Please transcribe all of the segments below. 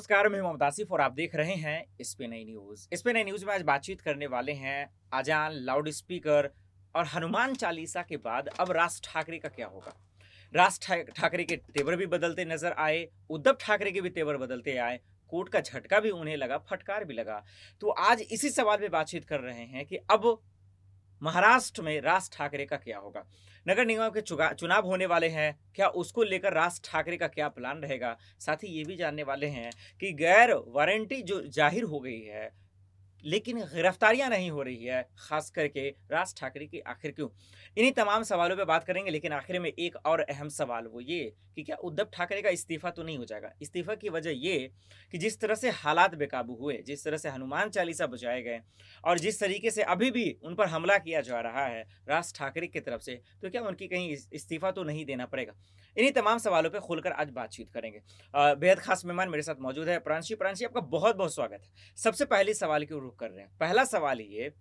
नमस्कार मैं मोहम्मद आसिफ और आप देख रहे हैं इस नई न्यूज इस नई न्यूज में आज बातचीत करने वाले हैं अजान लाउड स्पीकर और हनुमान चालीसा के बाद अब राज ठाकरे का क्या होगा राज ठाकरे के तेवर भी बदलते नजर आए उद्धव ठाकरे के भी तेवर बदलते आए कोर्ट का झटका भी उन्हें लगा फटकार भी लगा तो आज इसी सवाल पे बातचीत कर रहे हैं कि अब महाराष्ट्र में राज ठाकरे का क्या होगा नगर निगम के चुनाव होने वाले हैं क्या उसको लेकर राज ठाकरे का क्या प्लान रहेगा साथ ही ये भी जानने वाले हैं कि गैर वारंटी जो जाहिर हो गई है लेकिन गिरफ्तारियां नहीं हो रही है खास करके राज ठाकरे की आखिर क्यों इन्हीं तमाम सवालों पे बात करेंगे लेकिन आखिर में एक और अहम सवाल वो ये कि क्या उद्धव ठाकरे का इस्तीफा तो नहीं हो जाएगा इस्तीफा की वजह ये कि जिस तरह से हालात बेकाबू हुए जिस तरह से हनुमान चालीसा बुझाए गए और जिस तरीके से अभी भी उन पर हमला किया जा रहा है राज ठाकरे की तरफ से तो क्या उनकी कहीं इस्तीफा तो नहीं देना पड़ेगा इन्हीं तमाम सवालों पर खुलकर आज बातचीत करेंगे बेहद खास मेहमान मेरे साथ मौजूद है प्रांशी प्रांशी आपका बहुत बहुत स्वागत है सबसे पहले सवाल की शुरू कर रहे हैं पहला सवाल ये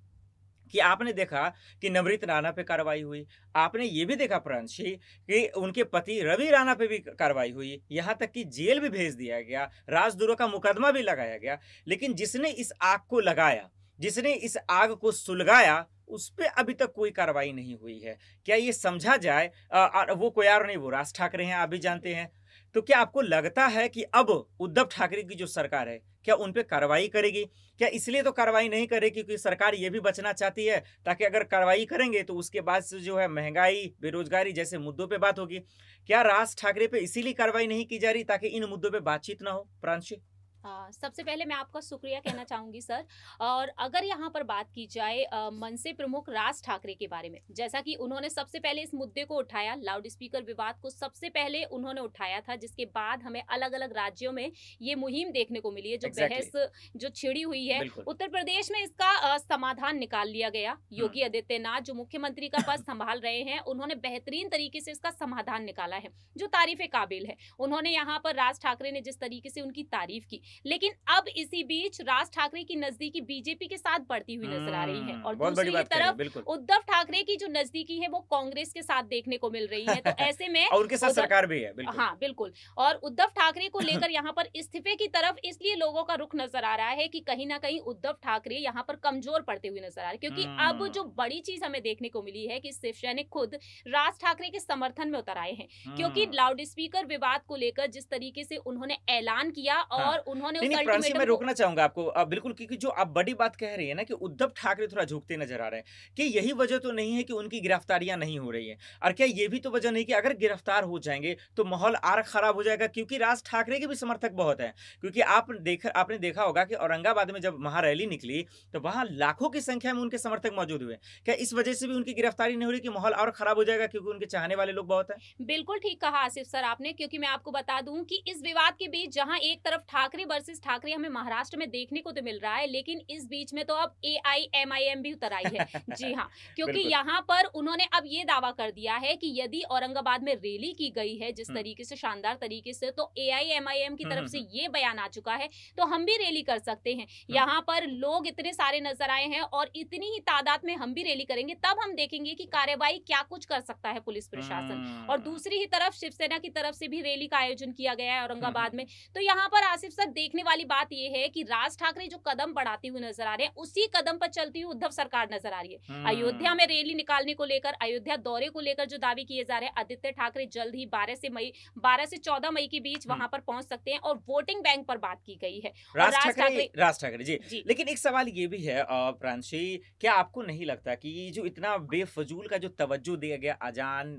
कि आपने देखा कि नवरित राणा पे कार्रवाई हुई आपने ये भी देखा प्रांशी कि उनके पति रवि राणा पे भी कार्रवाई हुई यहाँ तक कि जेल भी भेज दिया गया राजद्रोह का मुकदमा भी लगाया गया लेकिन जिसने इस आग को लगाया जिसने इस आग को सुलगाया उस पर अभी तक कोई कार्रवाई नहीं हुई है क्या ये समझा जाए आ, वो कोई और नहीं वो राज ठाकरे हैं आप भी जानते हैं तो क्या आपको लगता है कि अब उद्धव ठाकरे की जो सरकार है क्या उन पर कार्रवाई करेगी क्या इसलिए तो कार्रवाई नहीं करेगी क्योंकि सरकार ये भी बचना चाहती है ताकि अगर कार्रवाई करेंगे तो उसके बाद से जो है महंगाई बेरोजगारी जैसे मुद्दों पर बात होगी क्या राज ठाकरे पर इसीलिए कार्रवाई नहीं की जा रही ताकि इन मुद्दों पर बातचीत ना हो प्रांशी हाँ सबसे पहले मैं आपका शुक्रिया कहना चाहूँगी सर और अगर यहाँ पर बात की जाए मनसे प्रमुख राज ठाकरे के बारे में जैसा कि उन्होंने सबसे पहले इस मुद्दे को उठाया लाउड स्पीकर विवाद को सबसे पहले उन्होंने उठाया था जिसके बाद हमें अलग अलग राज्यों में ये मुहिम देखने को मिली है जो exactly. बहस जो छिड़ी हुई है उत्तर प्रदेश में इसका समाधान निकाल लिया गया योगी हम्म। आदित्यनाथ जो मुख्यमंत्री का पद संभाल रहे हैं उन्होंने बेहतरीन तरीके से इसका समाधान निकाला है जो तारीफ काबिल है उन्होंने यहाँ पर राज ठाकरे ने जिस तरीके से उनकी तारीफ की लेकिन अब इसी बीच राज ठाकरे की नजदीकी बीजेपी के साथ बढ़ती हुई नजर आ रही है हम्म, और दूसरी तरफ उद्धव ठाकरे की जो नजदीकी है वो कांग्रेस के साथ देखने को मिल रही है तो ऐसे में उनके साथ सरकार भी है हाँ बिल्कुल और उद्धव ठाकरे को लेकर यहाँ पर इस्तीफे की तरफ इसलिए लोगों का रुख नजर आ रहा है कि कहीं ना कहीं उद्धव ठाकरे यहाँ पर कमजोर पड़ते हुए नजर आ रहे क्योंकि अब हम्म। जो बड़ी चीज हमें देखने को मिली है की शिव सैनिक खुद राज ठाकरे के समर्थन में उतर आए हैं क्योंकि हम्म। लाउड स्पीकर विवाद को लेकर जिस तरीके से उन्होंने ऐलान किया हाँ। और उन्होंने मैं रोकना चाहूंगा आपको आ, बिल्कुल क्योंकि जो आप बड़ी बात कह रही है ना कि उद्धव ठाकरे थोड़ा झुकते नजर आ रहे हैं कि यही वजह तो नहीं है कि उनकी गिरफ्तारियां नहीं हो रही है और क्या ये भी तो वजह नहीं कि अगर गिरफ्तार हो जाएंगे तो माहौल आर खराब हो जाएगा क्योंकि राज ठाकरे के भी समर्थक बहुत है क्योंकि आप देख आपने देखा होगा कि औरंगाबाद में जब महारैली निकली तो वहां लाखों की संख्या में उनके समर्थक मौजूद हुए क्या इस वजह से भी उनकी गिरफ्तारी नहीं हो रही कि माहौल और खराब हो जाएगा क्योंकि उनके चाहने वाले लोग बहुत है बिल्कुल ठीक कहा आसिफ सर आपने क्योंकि मैं आपको बता दूं कि इस विवाद के बीच जहां एक तरफ ठाकरे वर्सेस ठाकरे हमें महाराष्ट्र में देखने को तो मिल रहा है लेकिन इस बीच में तो अब ए आई एम आई एम भी उतर आई है जी हाँ क्योंकि यहाँ पर उन्होंने अब ये दावा कर दिया है कि यदि औरंगाबाद में रैली की गई है जिस हम्म। तरीके से शानदार तरीके से तो ए आई एम आई एम की हम्म, तरफ हम्म, से ये बयान आ चुका है तो हम भी रैली कर सकते हैं यहाँ पर लोग इतने सारे नजर आए हैं और इतनी ही तादाद में हम भी रैली करेंगे तब हम देखेंगे कि कार्यवाही क्या कुछ कर सकता है पुलिस प्रशासन और दूसरी ही तरफ शिवसेना की तरफ से भी रैली का आयोजन किया गया है औरंगाबाद में तो यहाँ पर आसिफ सर देखने वाली बात यह है कि राज ठाकरे जो कदम बढ़ाते हुए नजर आ रहे हैं उसी कदम पर चलती हुई उद्धव सरकार नजर आ रही है हम्म। अयोध्या में रैली निकालने को लेकर अयोध्या दौरे को लेकर जो दावे किए जा रहे हैं आदित्य ठाकरे जल्द ही बारह से मई बारह से चौदह मई के बीच हम्म। वहां पर पहुंच सकते हैं और वोटिंग बैंक पर बात की गई है राज ठाकरे राज ठाकरे जी, लेकिन एक सवाल ये भी है प्रांशी क्या आपको नहीं लगता कि जो इतना बेफजूल का जो तवज्जो दिया गया अजान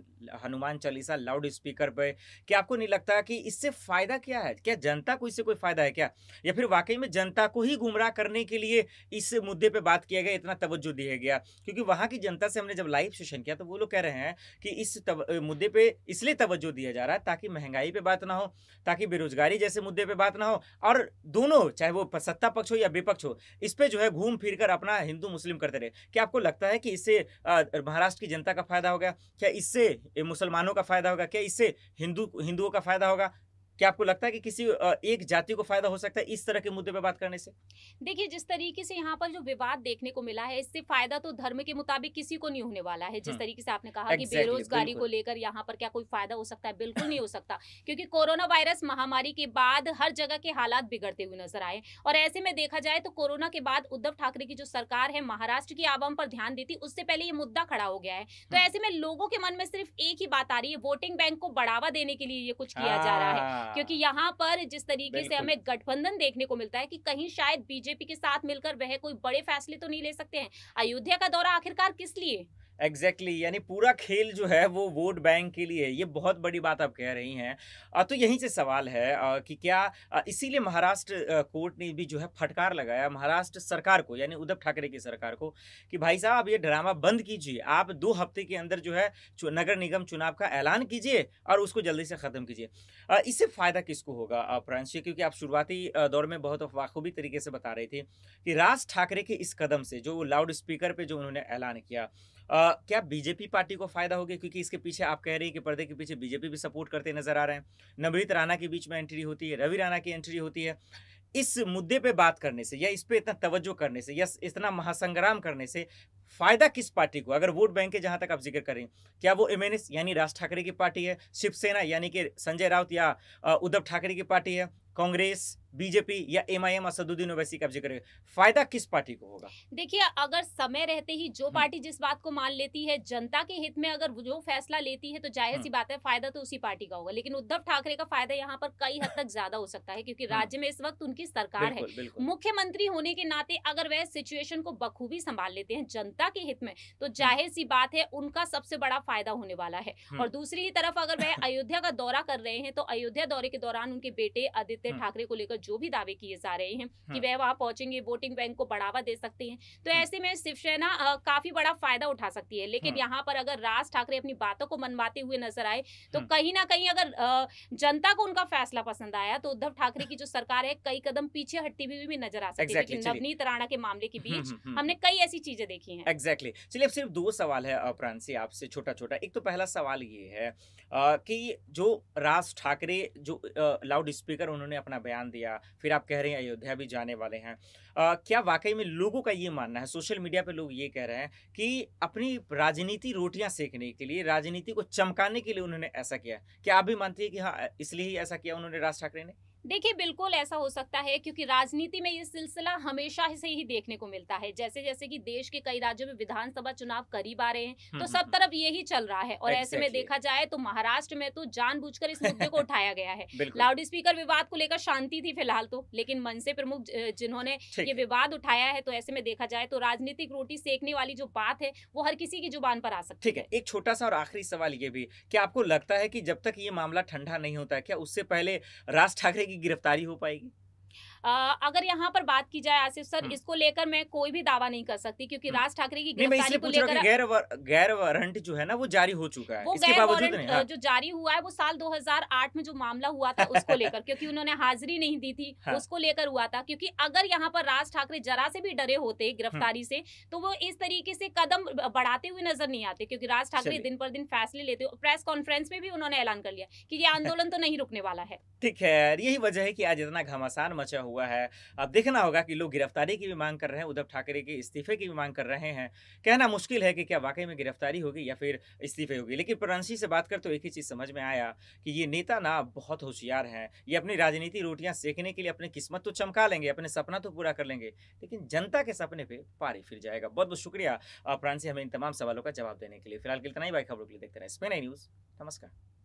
हनुमान चालीसा लाउड स्पीकर पे क्या आपको नहीं लगता कि इससे फायदा क्या है क्या जनता को इससे कोई फायदा है है क्या या फिर वाकई में जनता को ही गुमराह करने के लिए इस मुद्दे पर बात किया गया इतना तवज्जो दिया गया क्योंकि वहाँ की जनता से हमने जब लाइव सेशन किया तो वो लोग कह रहे हैं कि इस मुद्दे पर इसलिए तवज्जो दिया जा रहा है ताकि महंगाई पर बात ना हो ताकि बेरोजगारी जैसे मुद्दे पर बात ना हो और दोनों चाहे वो सत्ता पक्ष हो या विपक्ष हो इस पर जो है घूम फिर कर अपना हिंदू मुस्लिम करते रहे क्या आपको लगता है कि इससे महाराष्ट्र की जनता का फायदा होगा क्या इससे मुसलमानों का फायदा होगा क्या इससे हिंदू हिंदुओं का फायदा होगा क्या आपको लगता है कि किसी एक जाति को फायदा हो सकता है इस तरह के मुद्दे पर बात करने से देखिए जिस तरीके से यहाँ पर जो विवाद देखने को मिला है इससे फायदा तो धर्म के मुताबिक किसी को नहीं होने वाला है जिस हम्म। तरीके से आपने कहा कि बेरोजगारी को लेकर यहाँ पर क्या कोई फायदा हो सकता है बिल्कुल नहीं हो सकता क्योंकि कोरोना वायरस महामारी के बाद हर जगह के हालात बिगड़ते हुए नजर आए और ऐसे में देखा जाए तो कोरोना के बाद उद्धव ठाकरे की जो सरकार है महाराष्ट्र की आवाम पर ध्यान देती उससे पहले ये मुद्दा खड़ा हो गया है तो हम्म। ऐसे में लोगों के मन में सिर्फ एक ही बात आ रही है वोटिंग बैंक को बढ़ावा देने के लिए ये कुछ किया जा रहा है हाँ। क्योंकि यहाँ पर जिस तरीके से हमें गठबंधन देखने को मिलता है कि कहीं शायद बीजेपी के साथ मिलकर वह कोई बड़े फैसले तो नहीं ले सकते हैं अयोध्या का दौरा आखिरकार किस लिए एग्जैक्टली exactly, यानी पूरा खेल जो है वो वोट बैंक के लिए ये बहुत बड़ी बात आप कह रही हैं तो यहीं से सवाल है कि क्या इसीलिए महाराष्ट्र कोर्ट ने भी जो है फटकार लगाया महाराष्ट्र सरकार को यानी उद्धव ठाकरे की सरकार को कि भाई साहब ये ड्रामा बंद कीजिए आप दो हफ्ते के अंदर जो है नगर निगम चुनाव का ऐलान कीजिए और उसको जल्दी से ख़त्म कीजिए इससे फ़ायदा किसको होगा प्रांशी क्योंकि आप शुरुआती दौर में बहुत बाखूबी तरीके से बता रही थी कि राज ठाकरे के इस कदम से जो लाउड स्पीकर पर जो उन्होंने ऐलान किया आ, क्या बीजेपी पार्टी को फायदा हो गया क्योंकि इसके पीछे आप कह रही हैं कि पर्दे के पीछे बीजेपी भी सपोर्ट करते नजर आ रहे हैं नवनीत राणा के बीच में एंट्री होती है रवि राणा की एंट्री होती है इस मुद्दे पे बात करने से या इस पे इतना तवज्जो करने से या इतना महासंग्राम करने से फायदा किस पार्टी को अगर वोट बैंक के जहां तक आप जिक्र करें क्या वो एम यानी राज ठाकरे की पार्टी है शिवसेना यानी कि संजय राउत या उद्धव ठाकरे की पार्टी है कांग्रेस बीजेपी या M I M Asaduddin Owaisi कब्जे करेगा फायदा किस पार्टी को होगा देखिए अगर समय रहते ही जो हम्म। पार्टी जिस बात को मान लेती है जनता के हित में अगर जो फैसला लेती है तो जाहिर सी हम्म। बात है फायदा तो उसी पार्टी का होगा लेकिन उद्धव ठाकरे का फायदा यहाँ पर कई हद तक ज्यादा हो सकता है क्योंकि हम्म। राज्य में इस वक्त उनकी सरकार है मुख्यमंत्री होने के नाते अगर वह सिचुएशन को बखूबी संभाल लेते हैं जनता के हित में तो जाहिर सी बात है उनका सबसे बड़ा फायदा होने वाला है और दूसरी ही तरफ अगर वह अयोध्या का दौरा कर रहे हैं तो अयोध्या दौरे के दौरान उनके बेटे आदित्य ठाकरे को लेकर जो भी दावे किए जा रहे हैं कि हाँ। वह वहां पहुंचेंगे वोटिंग बैंक को बढ़ावा दे सकते हैं तो हाँ। ऐसे में शिवसेना काफी बड़ा फायदा उठा सकती है लेकिन हाँ। यहाँ पर अगर राज ठाकरे अपनी बातों को मनवाते हुए नजर आए तो कहीं ना कहीं अगर जनता को उनका फैसला पसंद आया तो उद्धव ठाकरे की जो सरकार है कई कदम पीछे हटती हुई भी नजर आ सकती है नवनीत राणा के मामले के हम्म, बीच हम्म, हम्म। हमने कई ऐसी चीजें देखी हैं एग्जैक्टली चलिए अब सिर्फ दो सवाल है प्रांसी आपसे छोटा छोटा एक तो पहला सवाल ये है कि जो राज ठाकरे जो लाउड स्पीकर उन्होंने अपना बयान दिया गया फिर आप कह रहे हैं अयोध्या भी जाने वाले हैं आ, क्या वाकई में लोगों का ये मानना है सोशल मीडिया पे लोग ये कह रहे हैं कि अपनी राजनीति रोटियां सेकने के लिए राजनीति को चमकाने के लिए उन्होंने ऐसा किया क्या आप भी मानती है कि हाँ इसलिए ही ऐसा किया उन्होंने राज ठाकरे ने देखिए बिल्कुल ऐसा हो सकता है क्योंकि राजनीति में ये सिलसिला हमेशा से ही देखने को मिलता है जैसे जैसे कि देश के कई राज्यों में विधानसभा चुनाव करीब आ रहे हैं तो सब तरफ यही चल रहा है और exactly. ऐसे में देखा जाए तो महाराष्ट्र में तो जानबूझकर इस मुद्दे को उठाया गया है लाउड स्पीकर विवाद को लेकर शांति थी फिलहाल तो लेकिन मनसे प्रमुख जिन्होंने ये विवाद उठाया है तो ऐसे में देखा जाए तो राजनीतिक रोटी सेकने वाली जो बात है वो हर किसी की जुबान पर आ सकती है ठीक है एक छोटा सा और आखिरी सवाल ये भी क्या आपको लगता है कि जब तक ये मामला ठंडा नहीं होता क्या उससे पहले राज ठाकरे की गिरफ्तारी हो पाएगी अगर यहाँ पर बात की जाए आसिफ सर हम्म। इसको लेकर मैं कोई भी दावा नहीं कर सकती क्योंकि हम्म। राज ठाकरे की गिरफ्तारी को लेकर गैर गैर वारंट जो है ना वो जारी हो चुका है वो गैर वारंट हाँ। जो जारी हुआ है वो साल 2008 में जो मामला हुआ था उसको लेकर क्योंकि उन्होंने हाजिरी नहीं दी थी हाँ। उसको लेकर हुआ था क्योंकि अगर यहाँ पर राज ठाकरे जरा से भी डरे होते हम्म। गिरफ्तारी से तो वो इस तरीके से कदम बढ़ाते हुए नजर नहीं आते क्योंकि राज ठाकरे दिन पर दिन फैसले लेते प्रेस कॉन्फ्रेंस में भी उन्होंने ऐलान कर लिया कि ये आंदोलन तो नहीं रुकने वाला है ठीक है यही वजह है की आज इतना घमासान मचा हुआ हुआ है अब देखना होगा कि लोग गिरफ्तारी की भी मांग कर रहे हैं उद्धव ठाकरे के इस्तीफे की भी मांग कर रहे हैं कहना मुश्किल है कि क्या वाकई में गिरफ्तारी होगी या फिर इस्तीफे होगी लेकिन प्रंसी से बात कर तो एक ही चीज़ समझ में आया कि ये नेता ना बहुत होशियार हैं ये अपनी राजनीति रोटियां सेकने के लिए अपनी किस्मत तो चमका लेंगे अपने सपना तो पूरा कर लेंगे लेकिन जनता के सपने पर पारी फिर जाएगा बहुत बहुत शुक्रिया प्रांसी हमें इन तमाम सवालों का जवाब देने के लिए फिलहाल के लिए इतना ही बाई खबरों के लिए देखते रहे स्पेन न्यूज़ नमस्कार